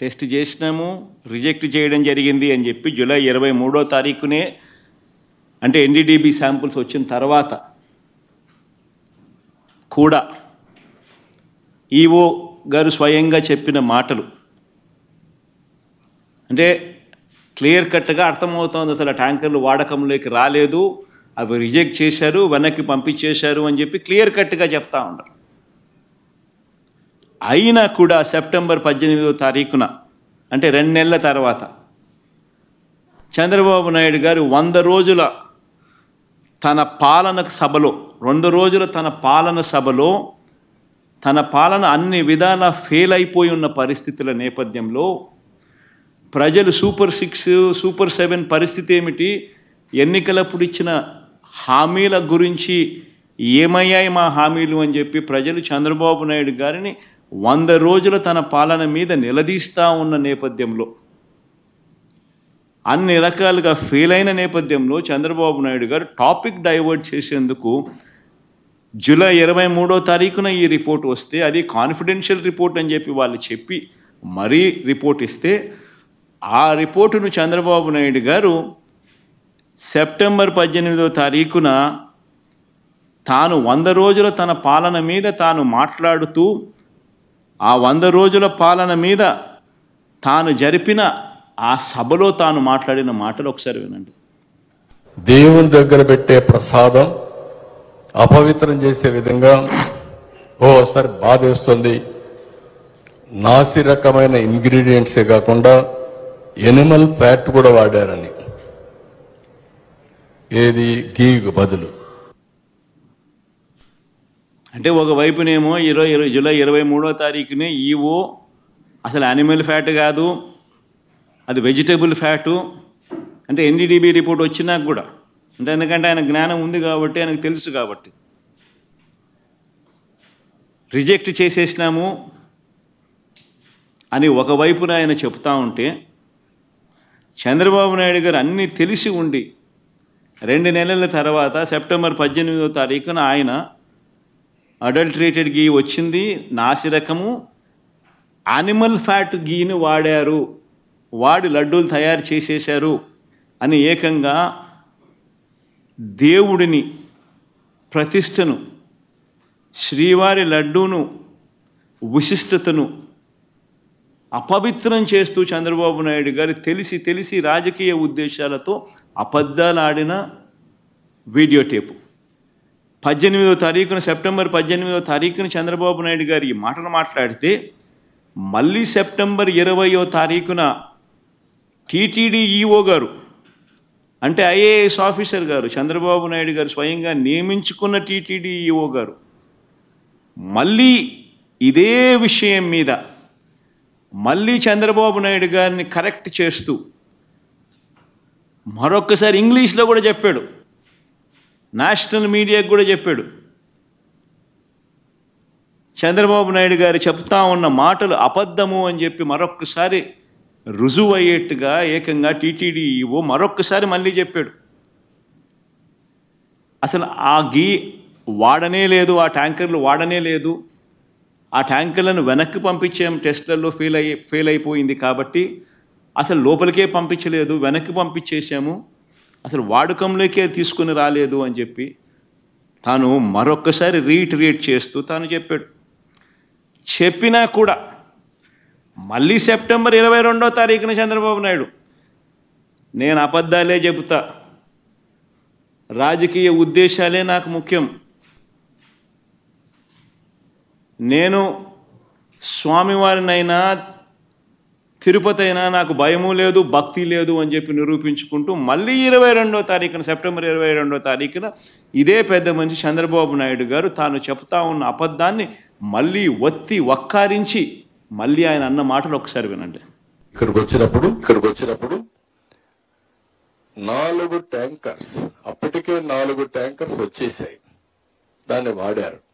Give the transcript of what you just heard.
test చేసినాము reject చేయడం జరిగింది అని చెప్పి జూలై ఇరవై మూడో తారీఖునే అంటే ఎన్డీడీబీ శాంపుల్స్ వచ్చిన తర్వాత కూడా ఈఓ గారు స్వయంగా చెప్పిన మాటలు అంటే క్లియర్ కట్గా అర్థమవుతోంది అసలు ట్యాంకర్లు వాడకంలోకి రాలేదు అవి రిజెక్ట్ చేశారు వెనక్కి పంపించేశారు అని చెప్పి క్లియర్ కట్గా చెప్తా ఉండరు అయినా కూడా సెప్టెంబర్ పద్దెనిమిదో తారీఖున అంటే రెండు నెలల తర్వాత చంద్రబాబు నాయుడు గారు వంద రోజుల తన పాలన సభలో రెండు రోజుల తన పాలన సభలో తన పాలన అన్ని విధాల ఫెయిల్ అయిపోయి ఉన్న పరిస్థితుల నేపథ్యంలో ప్రజలు సూపర్ సిక్స్ సూపర్ సెవెన్ పరిస్థితి ఏమిటి ఎన్నికలప్పుడు ఇచ్చిన హామీల గురించి ఏమయ్యాయి మా హామీలు అని చెప్పి ప్రజలు చంద్రబాబు నాయుడు గారిని వంద రోజులు తన పాలన మీద నిలదీస్తూ ఉన్న నేపథ్యంలో అన్ని రకాలుగా ఫెయిల్ అయిన నేపథ్యంలో చంద్రబాబు నాయుడు గారు టాపిక్ డైవర్ట్ చేసేందుకు జూలై ఇరవై మూడో తారీఖున ఈ రిపోర్ట్ వస్తే అది కాన్ఫిడెన్షియల్ రిపోర్ట్ అని చెప్పి వాళ్ళు చెప్పి మరీ రిపోర్ట్ ఇస్తే ఆ రిపోర్టును చంద్రబాబు నాయుడు గారు సెప్టెంబర్ పద్దెనిమిదో తారీఖున తాను వంద రోజుల తన పాలన మీద తాను మాట్లాడుతూ ఆ వంద రోజుల పాలన మీద తాను జరిపిన ఆ సభలో తాను మాట్లాడిన మాటలు ఒకసారి వినండి దేవుని దగ్గర పెట్టే ప్రసాదం అపవిత్రం చేసే విధంగా ఓసారి బాధేస్తుంది నాసి రకమైన ఇంగ్రీడియంట్సే కాకుండా ఎనిమల్ ఫ్యాట్ కూడా వాడారని ఏది గీకు బదులు అంటే ఒకవైపునేమో ఇరవై ఇరవై జూలై ఇరవై మూడో తారీఖునే ఈవో అసలు యానిమల్ ఫ్యాట్ కాదు అది వెజిటేబుల్ ఫ్యాటు అంటే ఎన్డీడీబీ రిపోర్ట్ వచ్చినాక కూడా అంటే ఎందుకంటే ఆయన జ్ఞానం ఉంది కాబట్టి ఆయనకు తెలుసు కాబట్టి రిజెక్ట్ చేసేసినాము అని ఒకవైపున ఆయన చెప్తా ఉంటే చంద్రబాబు నాయుడు గారు అన్నీ తెలిసి ఉండి రెండు నెలల తర్వాత సెప్టెంబర్ పద్దెనిమిదో తారీఖున ఆయన అడల్ట్రేటెడ్ గీ వచ్చింది నాసి రకము యానిమల్ ఫ్యాట్ గీని వాడారు వాడి లడ్డూలు తయారు చేసేశారు అని ఏకంగా దేవుడిని ప్రతిష్టను శ్రీవారి లడ్డూను విశిష్టతను అపవిత్రం చేస్తూ చంద్రబాబు నాయుడు గారు తెలిసి తెలిసి రాజకీయ ఉద్దేశాలతో ఆడిన వీడియో టేపు పద్దెనిమిదో తారీఖున సెప్టెంబర్ పద్దెనిమిదో తారీఖున చంద్రబాబు నాయుడు గారు ఈ మాటను మాట్లాడితే మళ్ళీ సెప్టెంబర్ ఇరవయో తారీఖున టీటీడీ ఈఓ గారు అంటే ఐఏఎస్ ఆఫీసర్ గారు చంద్రబాబు నాయుడు గారు స్వయంగా నియమించుకున్న టీటీడీ ఈఓ గారు మళ్ళీ ఇదే విషయం మీద మళ్ళీ చంద్రబాబు నాయుడు గారిని కరెక్ట్ చేస్తూ మరొక్కసారి ఇంగ్లీష్లో కూడా చెప్పాడు నేషనల్ మీడియాకు కూడా చెప్పాడు చంద్రబాబు నాయుడు గారు చెప్తా ఉన్న మాటలు అబద్ధము అని చెప్పి మరొక్కసారి రుజువు అయ్యేట్టుగా ఏకంగా టీటీడీ ఈవో మరొక్కసారి మళ్ళీ చెప్పాడు అసలు ఆ గీ వాడనే లేదు ఆ ట్యాంకర్లు వాడనే లేదు ఆ ట్యాంకర్లను వెనక్కి పంపించాం టెస్ట్లలో ఫెయిల్ అయ్యి ఫెయిల్ అయిపోయింది కాబట్టి అసలు లోపలికే పంపించలేదు వెనక్కి పంపించేసాము అసలు వాడుకంలోకే తీసుకుని రాలేదు అని చెప్పి తాను మరొక్కసారి రీట్రీట్ చేస్తూ తాను చెప్పాడు చెప్పినా కూడా మళ్ళీ సెప్టెంబర్ ఇరవై రెండో తారీఖున చంద్రబాబు నాయుడు నేను అబద్ధాలే చెబుతా రాజకీయ ఉద్దేశాలే నాకు ముఖ్యం నేను స్వామివారినైనా తిరుపతి అయినా నాకు భయము లేదు భక్తి లేదు అని చెప్పి నిరూపించుకుంటూ మళ్ళీ ఇరవై రెండో తారీఖున సెప్టెంబర్ ఇరవై రెండో తారీఖున ఇదే పెద్ద మనిషి చంద్రబాబు నాయుడు గారు తాను చెప్తా ఉన్న అబద్ధాన్ని మళ్ళీ ఒత్తి ఒక్కారించి మళ్ళీ ఆయన అన్న మాటలు ఒకసారి వినండి ఇక్కడికి వచ్చినప్పుడు ఇక్కడికి వచ్చినప్పుడు నాలుగు ట్యాంకర్స్ అప్పటికే నాలుగు ట్యాంకర్స్ వచ్చేసాయి దాన్ని వాడారు